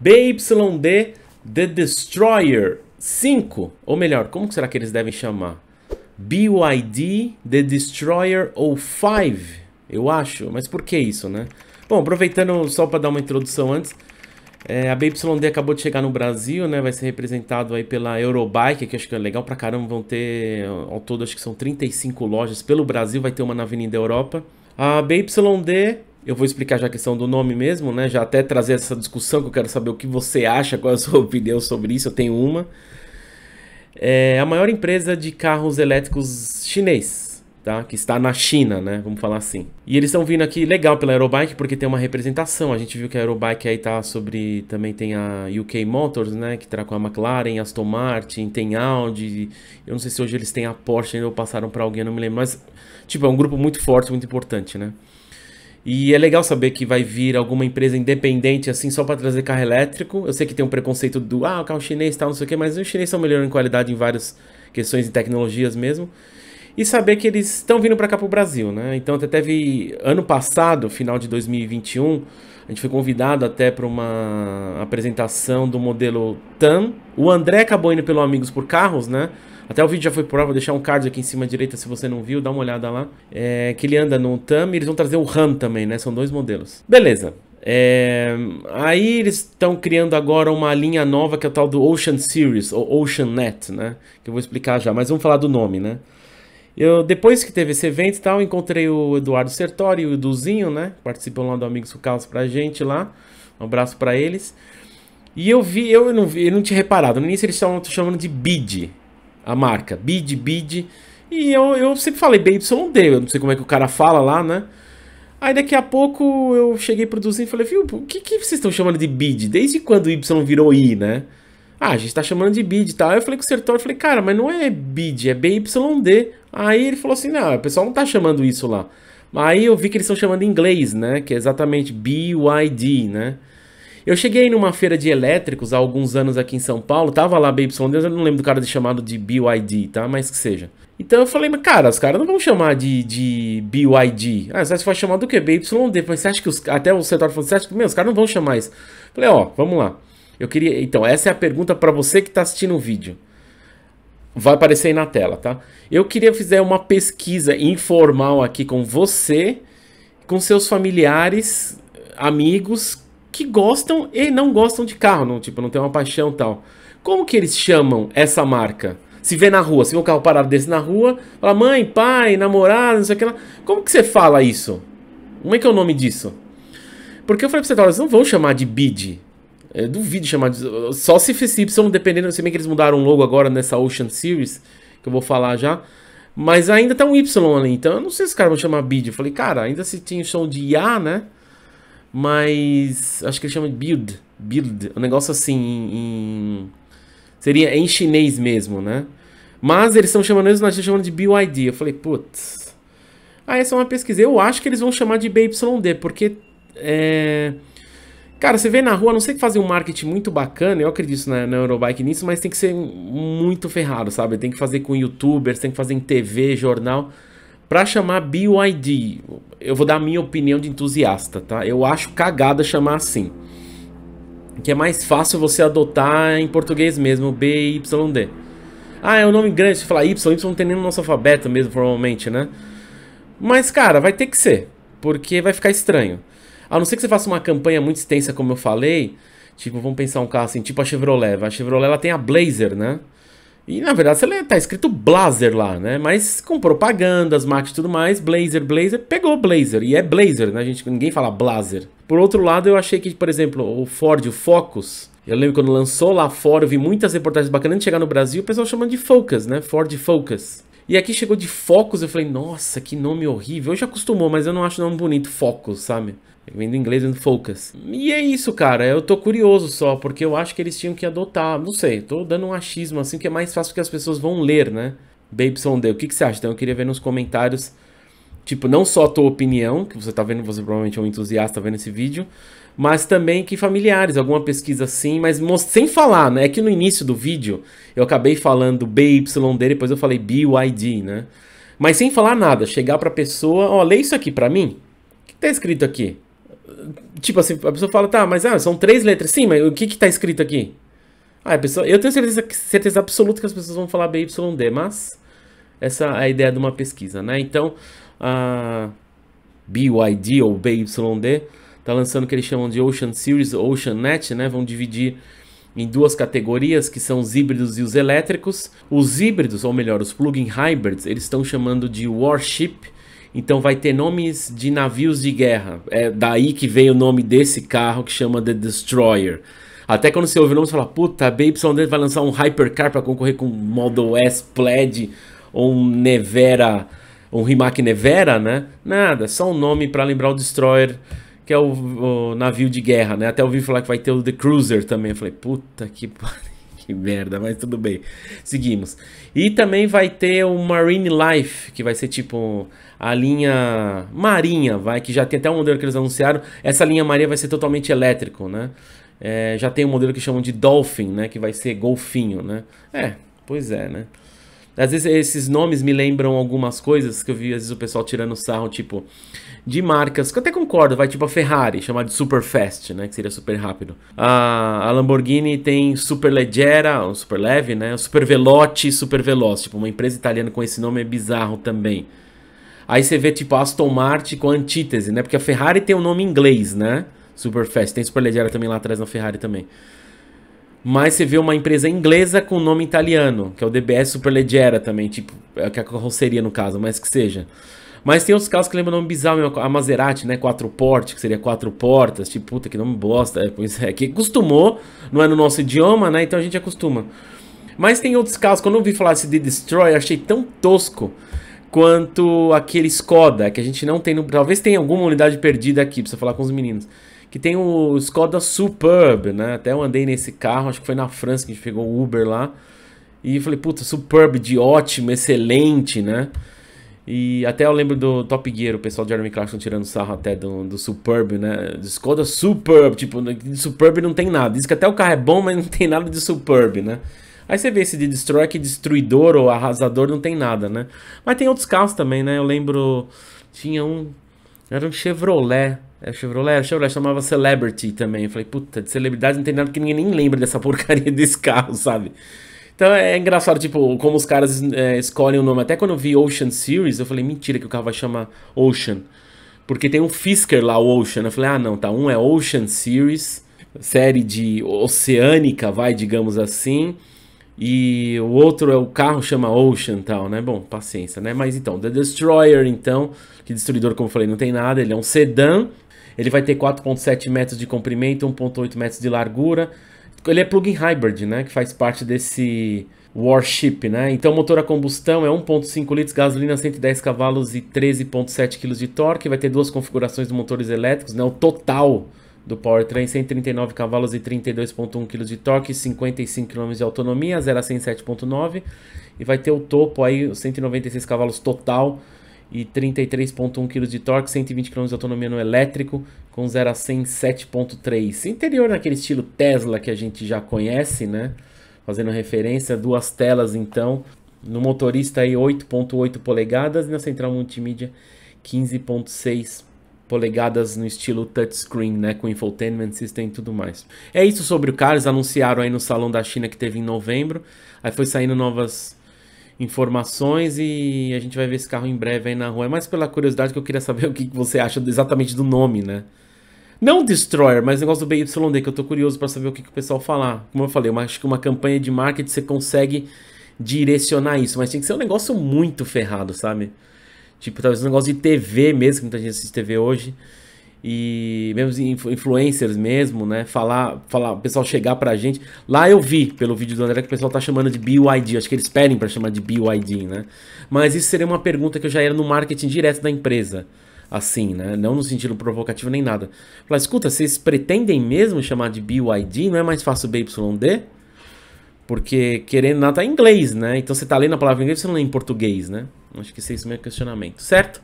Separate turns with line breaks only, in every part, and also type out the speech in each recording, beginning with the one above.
BYD The Destroyer 5, ou melhor, como será que eles devem chamar? BYD The Destroyer ou 5, eu acho, mas por que isso, né? Bom, aproveitando só para dar uma introdução antes, é, a BYD acabou de chegar no Brasil, né? Vai ser representado aí pela Eurobike, que acho que é legal pra caramba. Vão ter, ao todo, acho que são 35 lojas pelo Brasil. Vai ter uma na Avenida Europa. A BYD eu vou explicar já a questão do nome mesmo, né? Já até trazer essa discussão que eu quero saber o que você acha, qual é a sua opinião sobre isso. Eu tenho uma. É a maior empresa de carros elétricos chinês, tá? Que está na China, né? Vamos falar assim. E eles estão vindo aqui legal pela Aerobike porque tem uma representação. A gente viu que a Aerobike aí tá sobre também tem a UK Motors, né? Que tá com a McLaren, Aston Martin, tem Audi. Eu não sei se hoje eles têm a Porsche ainda ou passaram para alguém, não me lembro. Mas tipo é um grupo muito forte, muito importante, né? E é legal saber que vai vir alguma empresa independente assim só para trazer carro elétrico. Eu sei que tem um preconceito do ah, o carro chinês tal, não sei o quê, mas os chineses são melhorando em qualidade em várias questões de tecnologias mesmo. E saber que eles estão vindo para cá para o Brasil, né? Então até teve ano passado, final de 2021, a gente foi convidado até para uma apresentação do modelo TAN. O André acabou indo pelo Amigos por Carros, né? Até o vídeo já foi por vou deixar um card aqui em cima à direita se você não viu, dá uma olhada lá. É, que ele anda no TAM e eles vão trazer o RAM também, né? São dois modelos. Beleza. É, aí eles estão criando agora uma linha nova que é o tal do Ocean Series, ou Ocean Net, né? Que eu vou explicar já, mas vamos falar do nome, né? Eu, depois que teve esse evento e tal, encontrei o Eduardo Sertori e o Eduzinho, né? Participam lá do Amigos Carlos pra gente lá. Um abraço para eles. E eu vi, eu não, eu não tinha reparado. No início eles estavam chamando de BID a marca. Bid, Bid. E eu, eu sempre falei BYD, eu não sei como é que o cara fala lá, né? Aí daqui a pouco eu cheguei produzindo e falei, viu, o que, que vocês estão chamando de bid? Desde quando o Y virou I, né? Ah, a gente tá chamando de bid e tal. Aí eu falei com o Sertório, falei, cara, mas não é bid, é BYD. Aí ele falou assim, não, o pessoal não tá chamando isso lá. Aí eu vi que eles estão chamando em inglês, né? Que é exatamente BYD, né? Eu cheguei numa feira de elétricos há alguns anos aqui em São Paulo, tava lá BYD, eu não lembro do cara de chamado de BYD, tá? Mas que seja. Então eu falei, mas cara, os caras não vão chamar de, de BYD. Ah, você vai chamar do que? BYD. Você acha que os, até o setor falou, você acha que, meu, os caras não vão chamar isso. Eu falei, ó, vamos lá. Eu queria, então, essa é a pergunta para você que tá assistindo o vídeo. Vai aparecer aí na tela, tá? Eu queria fazer uma pesquisa informal aqui com você, com seus familiares, amigos, que gostam e não gostam de carro, não, tipo, não tem uma paixão tal. Como que eles chamam essa marca? Se vê na rua, se vê um carro parado desse na rua, fala mãe, pai, namorada, não sei o que lá. Como que você fala isso? Como é que é o nome disso? Porque eu falei pra você, elas não vão chamar de bid. Eu duvido chamar de. Só se Y, dependendo, se bem que eles mudaram o logo agora nessa Ocean Series, que eu vou falar já. Mas ainda tá um Y ali, então eu não sei se os caras vão chamar bid. Eu falei, cara, ainda se tinha o som de IA, né? mas acho que ele chama de build, build, um negócio assim em, seria em chinês mesmo, né? Mas eles estão chamando, eles não estão chamando de BYD. Eu falei, putz. Ah, essa é uma pesquisa. Eu acho que eles vão chamar de BYD, porque é... Cara, você vê na rua, a não sei que fazer um marketing muito bacana, eu acredito na, na, Eurobike nisso, mas tem que ser muito ferrado, sabe? Tem que fazer com youtubers, tem que fazer em TV, jornal, pra chamar BYD eu vou dar a minha opinião de entusiasta, tá? Eu acho cagada chamar assim. Que é mais fácil você adotar em português mesmo, BYD. Ah, é um nome grande, se falar Y, Y não tem nem no nosso alfabeto mesmo, formalmente, né? Mas, cara, vai ter que ser, porque vai ficar estranho. A não ser que você faça uma campanha muito extensa, como eu falei, tipo, vamos pensar um carro assim, tipo a Chevrolet. A Chevrolet, ela tem a Blazer, né? E na verdade lê tá escrito Blazer lá, né? Mas com propagandas, mate e tudo mais, Blazer, Blazer, pegou Blazer. E é Blazer, né? A gente, ninguém fala Blazer. Por outro lado, eu achei que, por exemplo, o Ford, o Focus, eu lembro quando lançou lá fora, eu vi muitas reportagens bacanas de chegar no Brasil, o pessoal chamando de Focus, né? Ford Focus. E aqui chegou de Focus, eu falei, nossa, que nome horrível. Eu já acostumou, mas eu não acho nome bonito, Focus, sabe? Vem do inglês, vem do focus. E é isso, cara. Eu tô curioso só, porque eu acho que eles tinham que adotar. Não sei, tô dando um achismo assim, que é mais fácil que as pessoas vão ler, né? Babe Sondale, o que, que você acha? Então eu queria ver nos comentários, tipo, não só a tua opinião, que você tá vendo, você provavelmente é um entusiasta vendo esse vídeo, mas também que familiares, alguma pesquisa assim, mas sem falar, né? É que no início do vídeo eu acabei falando BYD, depois eu falei BYD, né? Mas sem falar nada, chegar pra pessoa, ó, lê isso aqui pra mim. O que tá escrito aqui? Tipo assim, a pessoa fala, tá, mas ah, são três letras. Sim, mas o que que tá escrito aqui? Ah, a pessoa, eu tenho certeza, certeza absoluta que as pessoas vão falar BYD, mas essa é a ideia de uma pesquisa, né? Então, a BYD ou BYD tá lançando o que eles chamam de Ocean Series, Ocean Net, né? Vão dividir em duas categorias, que são os híbridos e os elétricos. Os híbridos, ou melhor, os plug-in hybrids, eles estão chamando de Warship, então vai ter nomes de navios de guerra. É daí que veio o nome desse carro que chama The Destroyer. Até quando você ouve o nome, você fala, puta, a BYD vai lançar um Hypercar para concorrer com um Model S Plaid ou um Nevera, um Rimac Nevera, né? Nada, só um nome para lembrar o Destroyer, que é o, o, navio de guerra, né? Até ouvi falar que vai ter o The Cruiser também. Eu falei, puta que pariu que merda, mas tudo bem. Seguimos. E também vai ter o Marine Life, que vai ser tipo a linha marinha, vai, que já tem até um modelo que eles anunciaram. Essa linha marinha vai ser totalmente elétrico, né? É, já tem um modelo que chamam de Dolphin, né? Que vai ser golfinho, né? É, pois é, né? Às vezes esses nomes me lembram algumas coisas que eu vi, às vezes, o pessoal tirando sarro, tipo, de marcas, que eu até concordo, vai tipo a Ferrari, chamar de super fast, né, que seria super rápido. A, a Lamborghini tem super leggera, um super leve, né, super velote, super tipo uma empresa italiana com esse nome é bizarro também. Aí você vê tipo a Aston Martin com antítese, né, porque a Ferrari tem um nome inglês, né, super fast, tem super leggera também lá atrás na Ferrari também. Mas você vê uma empresa inglesa com nome italiano, que é o DBS Superleggera também, tipo, é, é a carroceria no caso, mas que seja. Mas tem outros carros que lembram nome bizarro A Maserati, né? Quatro porte, que seria quatro portas. Tipo, puta, que nome bosta. É, pois é, que acostumou. Não é no nosso idioma, né? Então a gente acostuma. Mas tem outros carros. Quando eu ouvi falar de The Destroy, achei tão tosco quanto aquele Skoda, que a gente não tem no... Talvez tenha alguma unidade perdida aqui, precisa falar com os meninos. Que tem o Skoda Superb, né? Até eu andei nesse carro, acho que foi na França que a gente pegou o Uber lá. E falei, puta, Superb de ótimo, excelente, né? E até eu lembro do Top Gear, o pessoal de Jeremy Clarkson tirando sarro até do, do Superb, né? De Skoda Superb, tipo, de Superb não tem nada. Diz que até o carro é bom, mas não tem nada de Superb, né? Aí você vê esse de Destroy que destruidor ou arrasador não tem nada, né? Mas tem outros carros também, né? Eu lembro, tinha um, era um Chevrolet, é Chevrolet, era é, Chevrolet chamava Celebrity também. Eu falei, puta, de celebridade não tem nada que ninguém nem lembra dessa porcaria desse carro, sabe? Então é engraçado, tipo, como os caras é, escolhem o nome. Até quando eu vi Ocean Series, eu falei, mentira que o carro vai chamar Ocean. Porque tem um Fisker lá, o Ocean. Eu falei, ah não, tá, um é Ocean Series, série de oceânica, vai, digamos assim. E o outro é o carro chama Ocean tal, né? Bom, paciência, né? Mas então, The Destroyer, então, que destruidor, como eu falei, não tem nada, ele é um sedã. Ele vai ter 4.7 metros de comprimento, 1.8 metros de largura, ele é plug-in hybrid, né? Que faz parte desse Warship, né? Então, motor a combustão é 1.5 litros, gasolina 110 cavalos e 13.7 kg de torque. Vai ter duas configurações de motores elétricos, né? O total do powertrain, 139 cavalos e 32.1 kg de torque, 55 km de autonomia, 0 a 107.9 e vai ter o topo aí, 196 cavalos total e 33.1 kg de torque, 120 km de autonomia no elétrico, com 0 a 100 7.3. Interior naquele estilo Tesla que a gente já conhece, né? Fazendo referência, duas telas então, no motorista aí 8.8 polegadas e na central multimídia 15.6 polegadas no estilo touchscreen, né, com infotainment system e tudo mais. É isso sobre o carro, eles anunciaram aí no Salão da China que teve em novembro. Aí foi saindo novas informações e a gente vai ver esse carro em breve aí na rua. É mais pela curiosidade que eu queria saber o que você acha exatamente do nome, né? Não Destroyer, mas o negócio do BYD, que eu tô curioso para saber o que, que, o pessoal falar. Como eu falei, eu acho que uma campanha de marketing você consegue direcionar isso, mas tem que ser um negócio muito ferrado, sabe? Tipo, talvez um negócio de TV mesmo, que muita gente assiste TV hoje e mesmo influencers mesmo, né? Falar, falar, o pessoal chegar pra gente. Lá eu vi pelo vídeo do André que o pessoal tá chamando de BYD, acho que eles pedem para chamar de BYD, né? Mas isso seria uma pergunta que eu já era no marketing direto da empresa. Assim, né? Não no sentido provocativo nem nada. Falar, escuta, vocês pretendem mesmo chamar de BYD? Não é mais fácil BYD? Porque querendo nada tá em inglês, né? Então você tá lendo a palavra em inglês, você não lê em português, né? Acho que esse é isso meu questionamento, certo?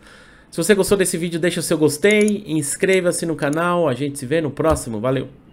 Se você gostou desse vídeo, deixa o seu gostei, inscreva-se no canal, a gente se vê no próximo. Valeu!